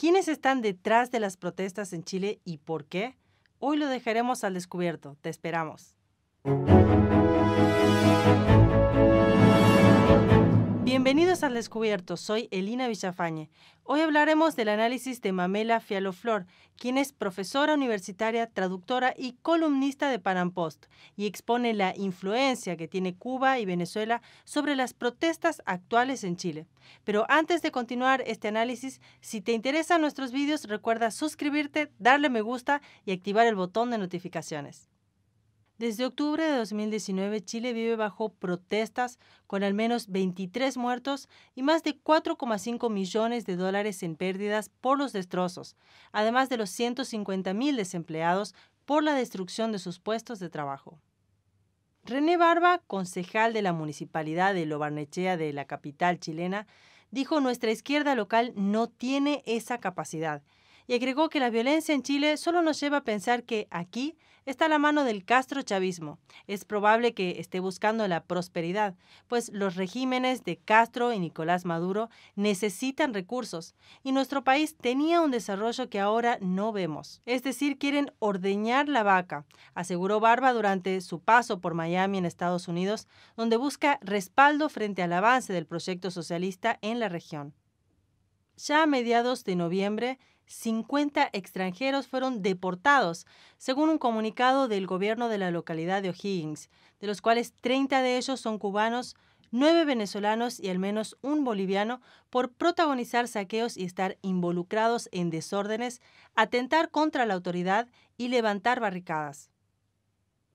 ¿Quiénes están detrás de las protestas en Chile y por qué? Hoy lo dejaremos al descubierto. Te esperamos. Bienvenidos al Descubierto, soy Elina Villafañe. Hoy hablaremos del análisis de Mamela Fialoflor, quien es profesora universitaria, traductora y columnista de Post, y expone la influencia que tiene Cuba y Venezuela sobre las protestas actuales en Chile. Pero antes de continuar este análisis, si te interesan nuestros vídeos, recuerda suscribirte, darle me gusta y activar el botón de notificaciones. Desde octubre de 2019, Chile vive bajo protestas con al menos 23 muertos y más de 4,5 millones de dólares en pérdidas por los destrozos, además de los 150 mil desempleados por la destrucción de sus puestos de trabajo. René Barba, concejal de la municipalidad de Lobarnechea de la capital chilena, dijo nuestra izquierda local no tiene esa capacidad y agregó que la violencia en Chile solo nos lleva a pensar que aquí está la mano del Castro chavismo. Es probable que esté buscando la prosperidad, pues los regímenes de Castro y Nicolás Maduro necesitan recursos y nuestro país tenía un desarrollo que ahora no vemos. Es decir, quieren ordeñar la vaca, aseguró Barba durante su paso por Miami en Estados Unidos, donde busca respaldo frente al avance del proyecto socialista en la región. Ya a mediados de noviembre, 50 extranjeros fueron deportados, según un comunicado del gobierno de la localidad de O'Higgins, de los cuales 30 de ellos son cubanos, 9 venezolanos y al menos un boliviano por protagonizar saqueos y estar involucrados en desórdenes, atentar contra la autoridad y levantar barricadas.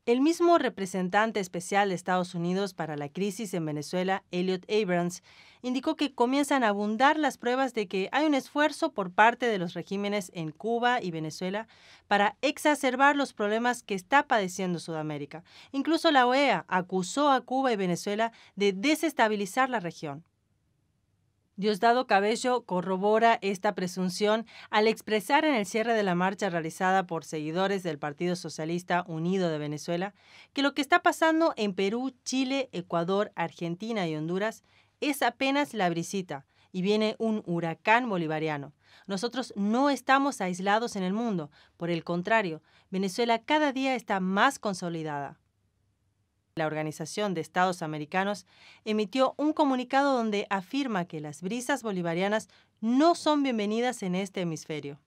El mismo representante especial de Estados Unidos para la crisis en Venezuela, Elliot Abrams, indicó que comienzan a abundar las pruebas de que hay un esfuerzo por parte de los regímenes en Cuba y Venezuela para exacerbar los problemas que está padeciendo Sudamérica. Incluso la OEA acusó a Cuba y Venezuela de desestabilizar la región. Diosdado Cabello corrobora esta presunción al expresar en el cierre de la marcha realizada por seguidores del Partido Socialista Unido de Venezuela que lo que está pasando en Perú, Chile, Ecuador, Argentina y Honduras es apenas la brisita y viene un huracán bolivariano. Nosotros no estamos aislados en el mundo, por el contrario, Venezuela cada día está más consolidada. La Organización de Estados Americanos emitió un comunicado donde afirma que las brisas bolivarianas no son bienvenidas en este hemisferio.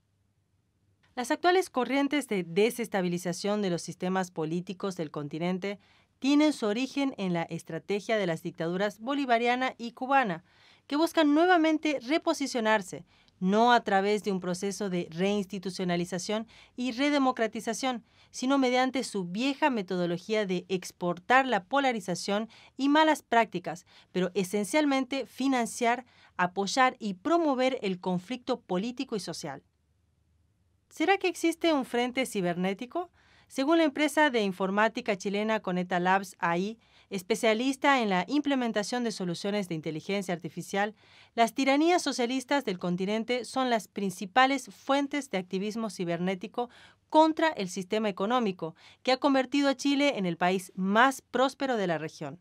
Las actuales corrientes de desestabilización de los sistemas políticos del continente tienen su origen en la estrategia de las dictaduras bolivariana y cubana, que buscan nuevamente reposicionarse no a través de un proceso de reinstitucionalización y redemocratización, sino mediante su vieja metodología de exportar la polarización y malas prácticas, pero esencialmente financiar, apoyar y promover el conflicto político y social. ¿Será que existe un frente cibernético? Según la empresa de informática chilena Coneta Labs AI, especialista en la implementación de soluciones de inteligencia artificial, las tiranías socialistas del continente son las principales fuentes de activismo cibernético contra el sistema económico, que ha convertido a Chile en el país más próspero de la región.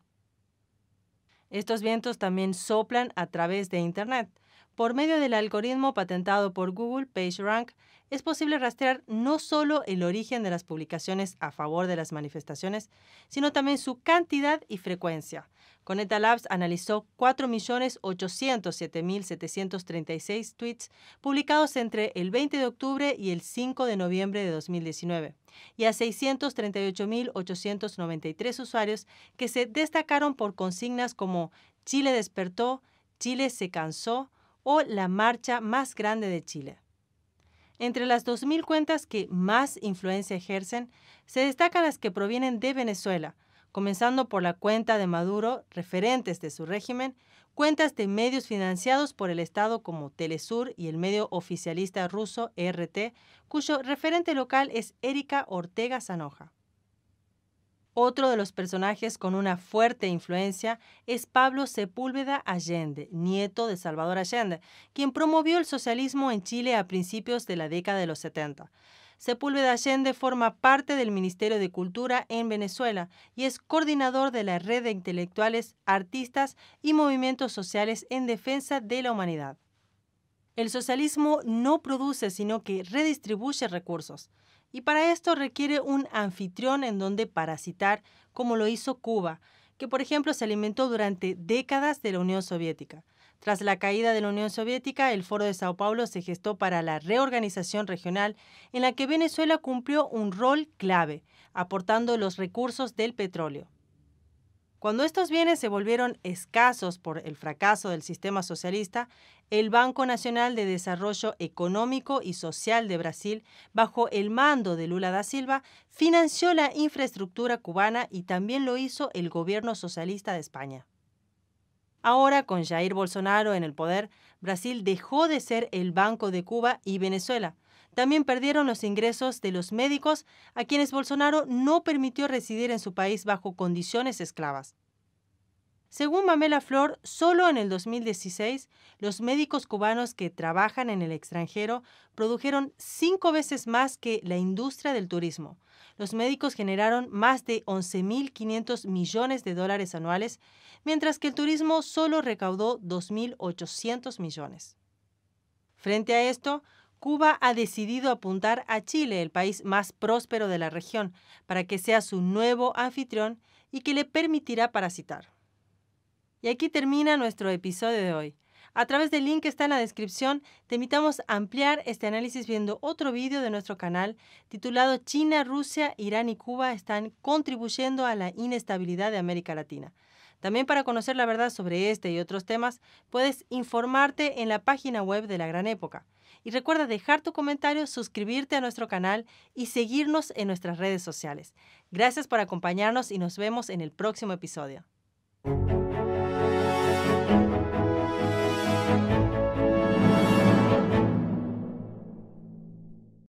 Estos vientos también soplan a través de Internet. Por medio del algoritmo patentado por Google PageRank, es posible rastrear no solo el origen de las publicaciones a favor de las manifestaciones, sino también su cantidad y frecuencia. Coneta Labs analizó 4.807.736 tweets publicados entre el 20 de octubre y el 5 de noviembre de 2019 y a 638.893 usuarios que se destacaron por consignas como Chile despertó, Chile se cansó, o la marcha más grande de Chile. Entre las 2.000 cuentas que más influencia ejercen, se destacan las que provienen de Venezuela, comenzando por la cuenta de Maduro, referentes de su régimen, cuentas de medios financiados por el Estado como Telesur y el medio oficialista ruso RT, cuyo referente local es Erika Ortega Zanoja. Otro de los personajes con una fuerte influencia es Pablo Sepúlveda Allende, nieto de Salvador Allende, quien promovió el socialismo en Chile a principios de la década de los 70. Sepúlveda Allende forma parte del Ministerio de Cultura en Venezuela y es coordinador de la red de intelectuales, artistas y movimientos sociales en defensa de la humanidad. El socialismo no produce, sino que redistribuye recursos. Y para esto requiere un anfitrión en donde parasitar, como lo hizo Cuba, que por ejemplo se alimentó durante décadas de la Unión Soviética. Tras la caída de la Unión Soviética, el Foro de Sao Paulo se gestó para la reorganización regional en la que Venezuela cumplió un rol clave, aportando los recursos del petróleo. Cuando estos bienes se volvieron escasos por el fracaso del sistema socialista, el Banco Nacional de Desarrollo Económico y Social de Brasil, bajo el mando de Lula da Silva, financió la infraestructura cubana y también lo hizo el gobierno socialista de España. Ahora, con Jair Bolsonaro en el poder, Brasil dejó de ser el Banco de Cuba y Venezuela. También perdieron los ingresos de los médicos a quienes Bolsonaro no permitió residir en su país bajo condiciones esclavas. Según Mamela Flor, solo en el 2016, los médicos cubanos que trabajan en el extranjero produjeron cinco veces más que la industria del turismo. Los médicos generaron más de 11.500 millones de dólares anuales, mientras que el turismo solo recaudó 2.800 millones. Frente a esto, Cuba ha decidido apuntar a Chile, el país más próspero de la región, para que sea su nuevo anfitrión y que le permitirá parasitar. Y aquí termina nuestro episodio de hoy. A través del link que está en la descripción, te invitamos a ampliar este análisis viendo otro vídeo de nuestro canal titulado China, Rusia, Irán y Cuba están contribuyendo a la inestabilidad de América Latina. También para conocer la verdad sobre este y otros temas, puedes informarte en la página web de La Gran Época. Y recuerda dejar tu comentario, suscribirte a nuestro canal y seguirnos en nuestras redes sociales. Gracias por acompañarnos y nos vemos en el próximo episodio.